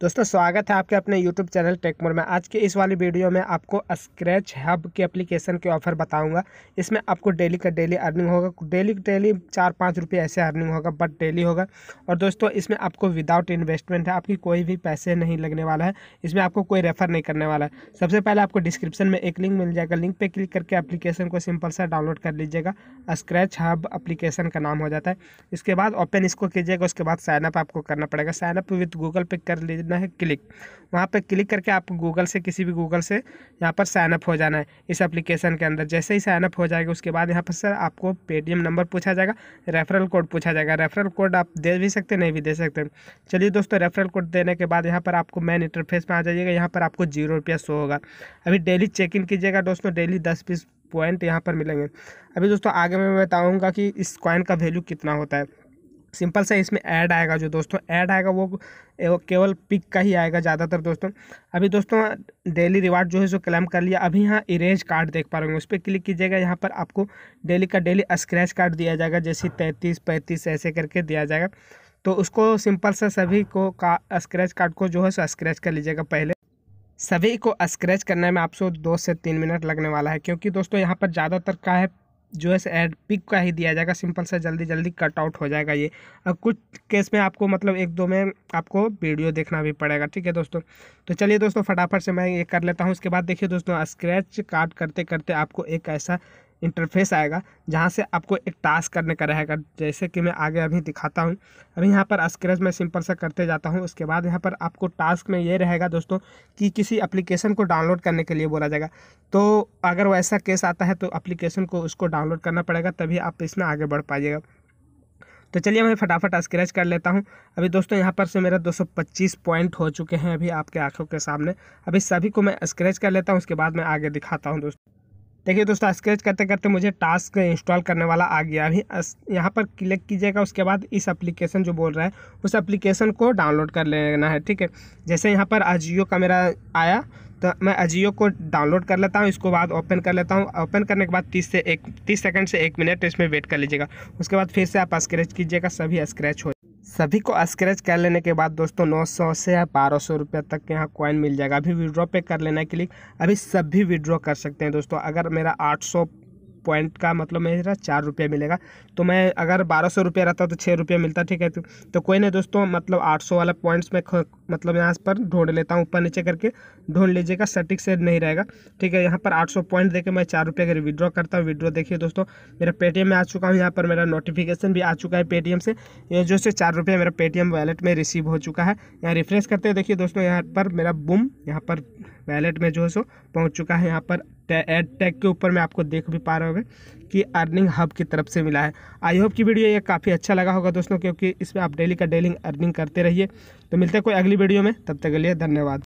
दोस्तों स्वागत है आपके अपने YouTube चैनल टेकमोर में आज के इस वाली वीडियो में आपको स्क्रैच हब के एप्लीकेशन के ऑफर बताऊंगा इसमें आपको डेली का डेली अर्निंग होगा डेली डेली चार पाँच रुपये ऐसे अर्निंग होगा बट डेली होगा और दोस्तों इसमें आपको विदाउट इन्वेस्टमेंट है आपकी कोई भी पैसे नहीं लगने वाला है इसमें आपको कोई रेफर नहीं करने वाला है सबसे पहले आपको डिस्क्रिप्शन में एक लिंक मिल जाएगा लिंक पर क्लिक करके एप्लीकेशन को सिंपल सा डाउनलोड कर लीजिएगा स्क्रैच हब अप्लीकेशन का नाम हो जाता है इसके बाद ओपन इसको कीजिएगा उसके बाद साइनअप आपको करना पड़ेगा साइनअप विथ गूगल पे कर लीजिए खरीदना है क्लिक वहाँ पर क्लिक करके आपको गूगल से किसी भी गूगल से यहाँ पर साइनअप हो जाना है इस एप्लीकेशन के अंदर जैसे ही साइनअप हो जाएगा उसके बाद यहाँ पर सर आपको पेटीएम नंबर पूछा जाएगा रेफरल कोड पूछा जाएगा रेफरल कोड आप दे भी सकते नहीं भी दे सकते चलिए दोस्तों रेफरल कोड देने के बाद यहाँ पर आपको मैन इंटरफेस में आ जाइएगा यहाँ पर आपको जीरो रुपया शो होगा अभी डेली चेक इन कीजिएगा दोस्तों डेली दस बीस पॉइंट यहाँ पर मिलेंगे अभी दोस्तों आगे मैं बताऊँगा कि इस कॉइन का वैल्यू कितना होता है सिंपल सा इसमें ऐड आएगा जो दोस्तों ऐड आएगा वो केवल पिक का ही आएगा ज़्यादातर दोस्तों अभी दोस्तों डेली रिवार्ड जो है सो क्लेम कर लिया अभी यहाँ इरेज कार्ड देख पा रहे होंगे उस पर क्लिक कीजिएगा यहाँ पर आपको डेली का डेली स्क्रैच कार्ड दिया जाएगा जैसे तैंतीस पैंतीस ऐसे करके दिया जाएगा तो उसको सिंपल सा सभी को का स्क्रैच कार्ड को जो है सो स्क्रैच कर लीजिएगा पहले सभी को स्क्रैच करने में आपसे दो से तीन मिनट लगने वाला है क्योंकि दोस्तों यहाँ पर ज़्यादातर का है जो है एड पिक का ही दिया जाएगा सिंपल सा जल्दी जल्दी कट आउट हो जाएगा ये अब कुछ केस में आपको मतलब एक दो में आपको वीडियो देखना भी पड़ेगा ठीक है दोस्तों तो चलिए दोस्तों फटाफट से मैं ये कर लेता हूँ उसके बाद देखिए दोस्तों स्क्रैच काट करते करते आपको एक ऐसा इंटरफेस आएगा जहाँ से आपको एक टास्क करने का रहेगा जैसे कि मैं आगे अभी दिखाता हूँ अभी यहाँ पर स्क्रैच मैं सिंपल सा करते जाता हूँ उसके बाद यहाँ पर आपको टास्क में ये रहेगा दोस्तों कि किसी एप्लीकेशन को डाउनलोड करने के लिए बोला जाएगा तो अगर वैसा केस आता है तो अप्लीकेशन को उसको डाउनलोड करना पड़ेगा तभी आप इसमें आगे बढ़ पाइएगा तो चलिए मैं फटाफट स्क्रैच कर लेता हूँ अभी दोस्तों यहाँ पर से मेरा 225 पॉइंट हो चुके हैं अभी आपके आंखों के सामने अभी सभी को मैं स्क्रैच कर लेता हूँ उसके बाद मैं आगे दिखाता हूँ दोस्तों देखिए दोस्तों स्क्रेच करते करते मुझे टास्क इंस्टॉल करने वाला आ गया अभी यहाँ पर क्लिक कीजिएगा उसके बाद इस एप्लीकेशन जो बोल रहा है उस एप्लीकेशन को डाउनलोड कर लेना है ठीक है जैसे यहाँ पर अजियो का मेरा आया तो मैं अजियो को डाउनलोड कर लेता हूँ इसको बाद ओपन कर लेता हूँ ओपन करने के बाद तीस से एक तीस सेकेंड से एक मिनट इसमें वेट कर लीजिएगा उसके बाद फिर से आप स्क्रैच कीजिएगा सभी स्क्रैच हो सभी को स्क्रैच कर लेने के बाद दोस्तों नौ सौ से बारह सौ रुपये तक के यहाँ कॉइन मिल जाएगा अभी विड्रॉ पे कर लेना है क्लिक अभी सभी विड्रॉ कर सकते हैं दोस्तों अगर मेरा आठ सौ पॉइंट का मतलब मेरा चार रुपया मिलेगा तो मैं अगर बारह सौ रुपया रहता तो छः रुपया मिलता ठीक है तो कोई नहीं दोस्तों मतलब आठ सौ वाला पॉइंट्स मैं मतलब यहाँ पर ढूंढ लेता हूँ ऊपर नीचे करके ढूंढ लीजिएगा सटीक से नहीं रहेगा ठीक है यहाँ पर आठ सौ पॉइंट देकर मैं चार रुपये का विड्रॉ करता हूँ विड्रॉ देखिए दोस्तों मेरा पेटीएम में आ चुका हूँ यहाँ पर मेरा नोटिफिकेशन भी आ चुका है पेटीएम से ये जो से चार रुपया मेरा पेटीएम वैलेट में रिसीव हो चुका है यहाँ रिफ्रेश करते हैं देखिए दोस्तों यहाँ पर मेरा बुम यहाँ पर वैलेट में जो है सो पहुँच चुका है यहाँ पर एड टैग के ऊपर में आपको देख भी पा रहे होंगे कि अर्निंग हब की तरफ से मिला है आई होप की वीडियो ये काफ़ी अच्छा लगा होगा दोस्तों क्योंकि इसमें आप डेली का डेली अर्निंग करते रहिए तो मिलते हैं कोई अगली वीडियो में तब तक के लिए धन्यवाद